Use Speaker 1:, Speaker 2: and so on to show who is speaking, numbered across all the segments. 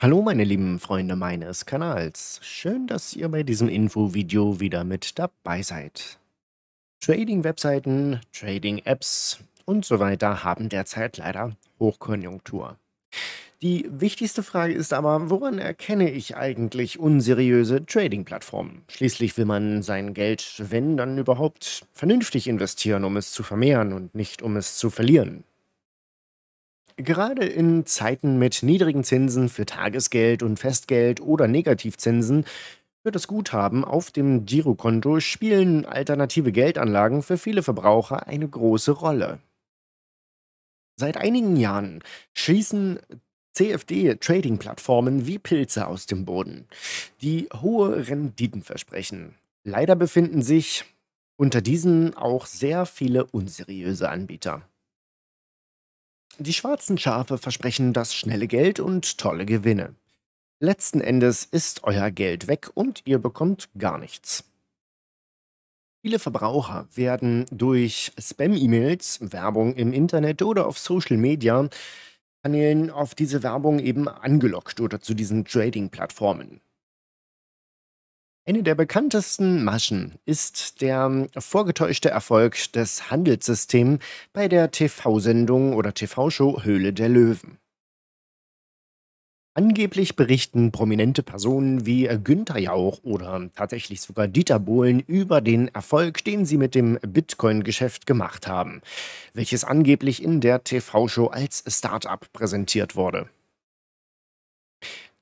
Speaker 1: Hallo meine lieben Freunde meines Kanals. Schön, dass ihr bei diesem Infovideo wieder mit dabei seid. Trading-Webseiten, Trading-Apps und so weiter haben derzeit leider Hochkonjunktur. Die wichtigste Frage ist aber, woran erkenne ich eigentlich unseriöse Trading-Plattformen? Schließlich will man sein Geld, wenn dann überhaupt, vernünftig investieren, um es zu vermehren und nicht um es zu verlieren. Gerade in Zeiten mit niedrigen Zinsen für Tagesgeld und Festgeld oder Negativzinsen für das Guthaben auf dem Girokonto spielen alternative Geldanlagen für viele Verbraucher eine große Rolle. Seit einigen Jahren schießen CFD-Trading-Plattformen wie Pilze aus dem Boden, die hohe Renditen versprechen. Leider befinden sich unter diesen auch sehr viele unseriöse Anbieter. Die schwarzen Schafe versprechen das schnelle Geld und tolle Gewinne. Letzten Endes ist euer Geld weg und ihr bekommt gar nichts. Viele Verbraucher werden durch Spam-E-Mails, Werbung im Internet oder auf Social-Media-Kanälen auf diese Werbung eben angelockt oder zu diesen Trading-Plattformen. Eine der bekanntesten Maschen ist der ähm, vorgetäuschte Erfolg des Handelssystems bei der TV-Sendung oder TV-Show Höhle der Löwen. Angeblich berichten prominente Personen wie äh, Günther Jauch oder tatsächlich sogar Dieter Bohlen über den Erfolg, den sie mit dem Bitcoin-Geschäft gemacht haben, welches angeblich in der TV-Show als Start-up präsentiert wurde.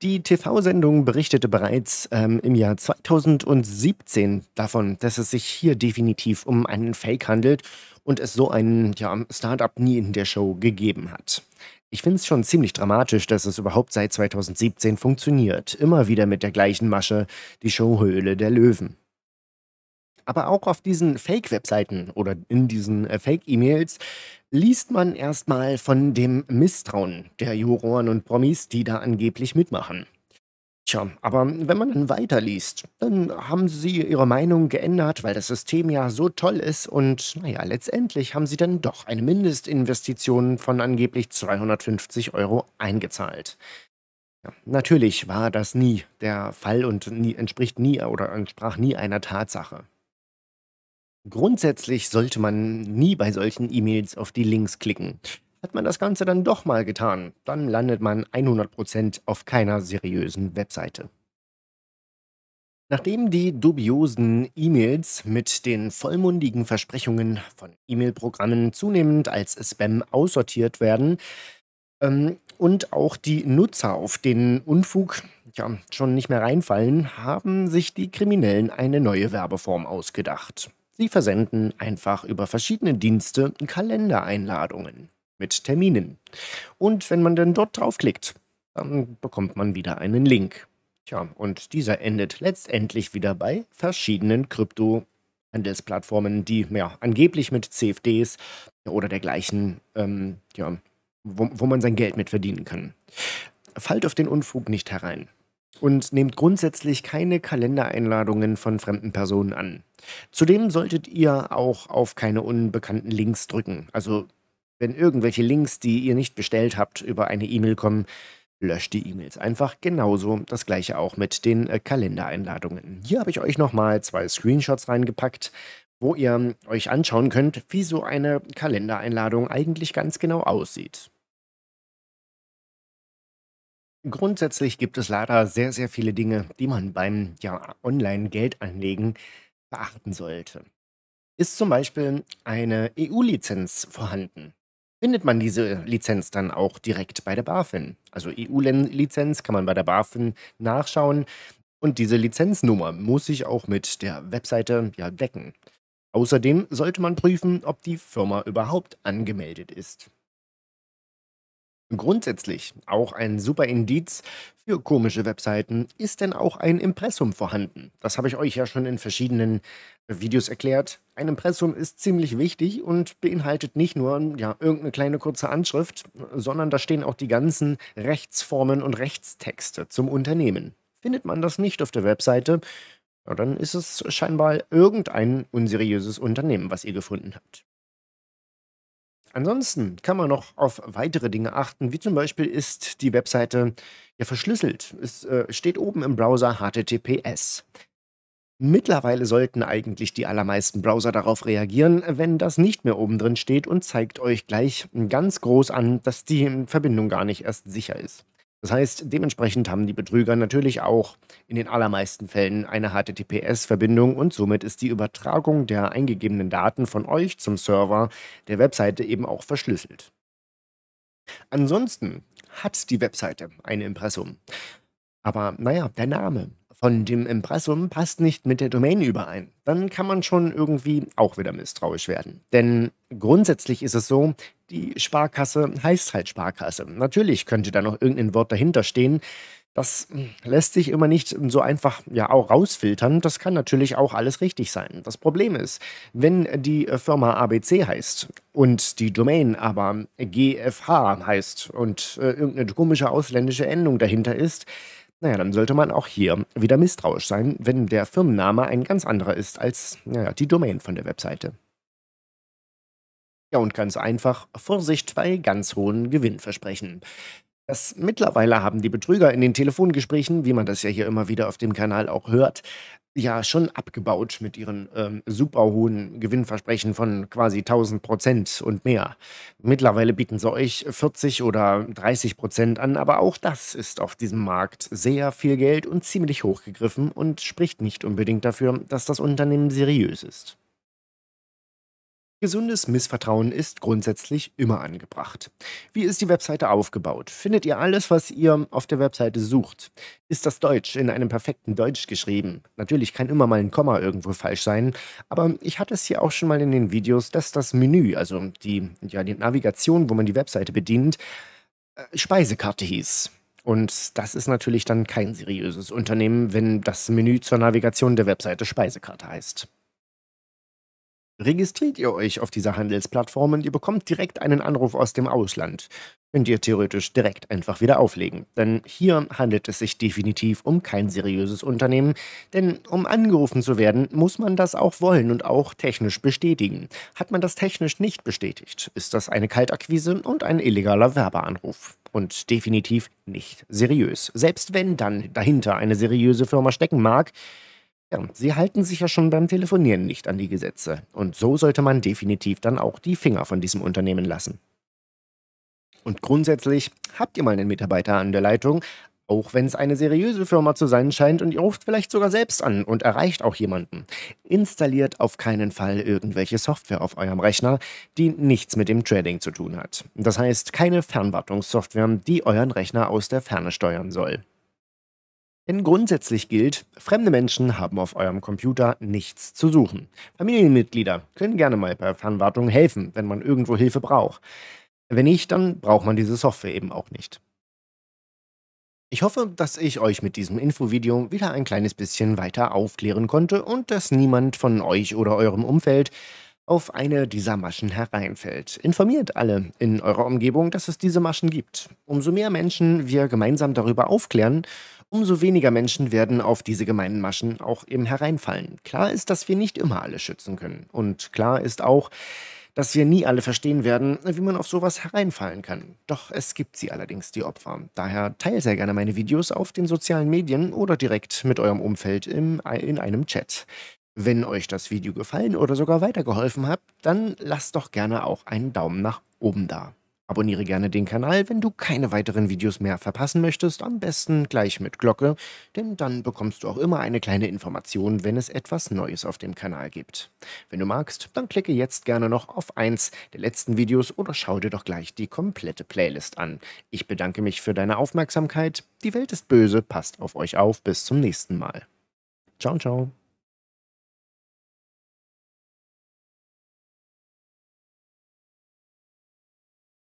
Speaker 1: Die TV-Sendung berichtete bereits ähm, im Jahr 2017 davon, dass es sich hier definitiv um einen Fake handelt und es so einen ja, Startup nie in der Show gegeben hat. Ich finde es schon ziemlich dramatisch, dass es überhaupt seit 2017 funktioniert. Immer wieder mit der gleichen Masche, die Show Höhle der Löwen. Aber auch auf diesen Fake-Webseiten oder in diesen äh, Fake-E-Mails liest man erstmal von dem Misstrauen der Juroren und Promis, die da angeblich mitmachen. Tja, aber wenn man dann weiterliest, dann haben sie ihre Meinung geändert, weil das System ja so toll ist und naja, letztendlich haben sie dann doch eine Mindestinvestition von angeblich 250 Euro eingezahlt. Ja, natürlich war das nie der Fall und nie, entspricht nie oder entsprach nie einer Tatsache. Grundsätzlich sollte man nie bei solchen E-Mails auf die Links klicken. Hat man das Ganze dann doch mal getan, dann landet man 100% auf keiner seriösen Webseite. Nachdem die dubiosen E-Mails mit den vollmundigen Versprechungen von E-Mail-Programmen zunehmend als Spam aussortiert werden ähm, und auch die Nutzer auf den Unfug ja, schon nicht mehr reinfallen, haben sich die Kriminellen eine neue Werbeform ausgedacht. Sie versenden einfach über verschiedene Dienste Kalendereinladungen mit Terminen. Und wenn man dann dort draufklickt, dann bekommt man wieder einen Link. Tja, und dieser endet letztendlich wieder bei verschiedenen Krypto- Handelsplattformen, die ja, angeblich mit CFDs oder dergleichen, ähm, ja, wo, wo man sein Geld mit verdienen kann. Fallt auf den Unfug nicht herein und nehmt grundsätzlich keine Kalendereinladungen von fremden Personen an. Zudem solltet ihr auch auf keine unbekannten Links drücken. Also wenn irgendwelche Links, die ihr nicht bestellt habt, über eine E-Mail kommen, löscht die E-Mails einfach genauso. Das gleiche auch mit den äh, Kalendereinladungen. Hier habe ich euch nochmal zwei Screenshots reingepackt, wo ihr ähm, euch anschauen könnt, wie so eine Kalendereinladung eigentlich ganz genau aussieht. Grundsätzlich gibt es leider sehr, sehr viele Dinge, die man beim ja, Online-Geldanlegen beachten sollte. Ist zum Beispiel eine EU-Lizenz vorhanden? Findet man diese Lizenz dann auch direkt bei der BaFin? Also EU-Lizenz kann man bei der BaFin nachschauen und diese Lizenznummer muss sich auch mit der Webseite ja, decken. Außerdem sollte man prüfen, ob die Firma überhaupt angemeldet ist. Grundsätzlich auch ein super Indiz für komische Webseiten ist denn auch ein Impressum vorhanden. Das habe ich euch ja schon in verschiedenen Videos erklärt. Ein Impressum ist ziemlich wichtig und beinhaltet nicht nur ja, irgendeine kleine kurze Anschrift, sondern da stehen auch die ganzen Rechtsformen und Rechtstexte zum Unternehmen. Findet man das nicht auf der Webseite, ja, dann ist es scheinbar irgendein unseriöses Unternehmen, was ihr gefunden habt. Ansonsten kann man noch auf weitere Dinge achten, wie zum Beispiel ist die Webseite ja verschlüsselt. Es äh, steht oben im Browser HTTPS. Mittlerweile sollten eigentlich die allermeisten Browser darauf reagieren, wenn das nicht mehr oben drin steht und zeigt euch gleich ganz groß an, dass die Verbindung gar nicht erst sicher ist. Das heißt, dementsprechend haben die Betrüger natürlich auch in den allermeisten Fällen eine HTTPS-Verbindung und somit ist die Übertragung der eingegebenen Daten von euch zum Server der Webseite eben auch verschlüsselt. Ansonsten hat die Webseite ein Impressum. Aber naja, der Name von dem Impressum passt nicht mit der Domain überein. Dann kann man schon irgendwie auch wieder misstrauisch werden. Denn grundsätzlich ist es so, die Sparkasse heißt halt Sparkasse. Natürlich könnte da noch irgendein Wort dahinter stehen. Das hm, lässt sich immer nicht so einfach ja auch rausfiltern. Das kann natürlich auch alles richtig sein. Das Problem ist, wenn die Firma ABC heißt und die Domain aber GFH heißt und äh, irgendeine komische ausländische Endung dahinter ist, naja, dann sollte man auch hier wieder misstrauisch sein, wenn der Firmenname ein ganz anderer ist als naja, die Domain von der Webseite. Ja, und ganz einfach, Vorsicht bei ganz hohen Gewinnversprechen. Das mittlerweile haben die Betrüger in den Telefongesprächen, wie man das ja hier immer wieder auf dem Kanal auch hört, ja schon abgebaut mit ihren ähm, super hohen Gewinnversprechen von quasi 1000 Prozent und mehr. Mittlerweile bieten sie euch 40 oder 30 Prozent an, aber auch das ist auf diesem Markt sehr viel Geld und ziemlich hochgegriffen und spricht nicht unbedingt dafür, dass das Unternehmen seriös ist. Gesundes Missvertrauen ist grundsätzlich immer angebracht. Wie ist die Webseite aufgebaut? Findet ihr alles, was ihr auf der Webseite sucht? Ist das Deutsch in einem perfekten Deutsch geschrieben? Natürlich kann immer mal ein Komma irgendwo falsch sein, aber ich hatte es hier auch schon mal in den Videos, dass das Menü, also die, ja, die Navigation, wo man die Webseite bedient, äh, Speisekarte hieß. Und das ist natürlich dann kein seriöses Unternehmen, wenn das Menü zur Navigation der Webseite Speisekarte heißt. Registriert ihr euch auf dieser Handelsplattform und ihr bekommt direkt einen Anruf aus dem Ausland. Könnt ihr theoretisch direkt einfach wieder auflegen. Denn hier handelt es sich definitiv um kein seriöses Unternehmen. Denn um angerufen zu werden, muss man das auch wollen und auch technisch bestätigen. Hat man das technisch nicht bestätigt, ist das eine Kaltakquise und ein illegaler Werbeanruf. Und definitiv nicht seriös. Selbst wenn dann dahinter eine seriöse Firma stecken mag, ja, sie halten sich ja schon beim Telefonieren nicht an die Gesetze. Und so sollte man definitiv dann auch die Finger von diesem Unternehmen lassen. Und grundsätzlich habt ihr mal einen Mitarbeiter an der Leitung, auch wenn es eine seriöse Firma zu sein scheint und ihr ruft vielleicht sogar selbst an und erreicht auch jemanden. Installiert auf keinen Fall irgendwelche Software auf eurem Rechner, die nichts mit dem Trading zu tun hat. Das heißt, keine Fernwartungssoftware, die euren Rechner aus der Ferne steuern soll. Denn grundsätzlich gilt, fremde Menschen haben auf eurem Computer nichts zu suchen. Familienmitglieder können gerne mal bei Fernwartung helfen, wenn man irgendwo Hilfe braucht. Wenn nicht, dann braucht man diese Software eben auch nicht. Ich hoffe, dass ich euch mit diesem Infovideo wieder ein kleines bisschen weiter aufklären konnte und dass niemand von euch oder eurem Umfeld auf eine dieser Maschen hereinfällt. Informiert alle in eurer Umgebung, dass es diese Maschen gibt. Umso mehr Menschen wir gemeinsam darüber aufklären, umso weniger Menschen werden auf diese gemeinen Maschen auch eben hereinfallen. Klar ist, dass wir nicht immer alle schützen können. Und klar ist auch, dass wir nie alle verstehen werden, wie man auf sowas hereinfallen kann. Doch es gibt sie allerdings, die Opfer. Daher teilt sehr gerne meine Videos auf den sozialen Medien oder direkt mit eurem Umfeld im, in einem Chat. Wenn euch das Video gefallen oder sogar weitergeholfen hat, dann lasst doch gerne auch einen Daumen nach oben da. Abonniere gerne den Kanal, wenn du keine weiteren Videos mehr verpassen möchtest, am besten gleich mit Glocke, denn dann bekommst du auch immer eine kleine Information, wenn es etwas Neues auf dem Kanal gibt. Wenn du magst, dann klicke jetzt gerne noch auf eins der letzten Videos oder schau dir doch gleich die komplette Playlist an. Ich bedanke mich für deine Aufmerksamkeit. Die Welt ist böse, passt auf euch auf, bis zum nächsten Mal. Ciao, ciao.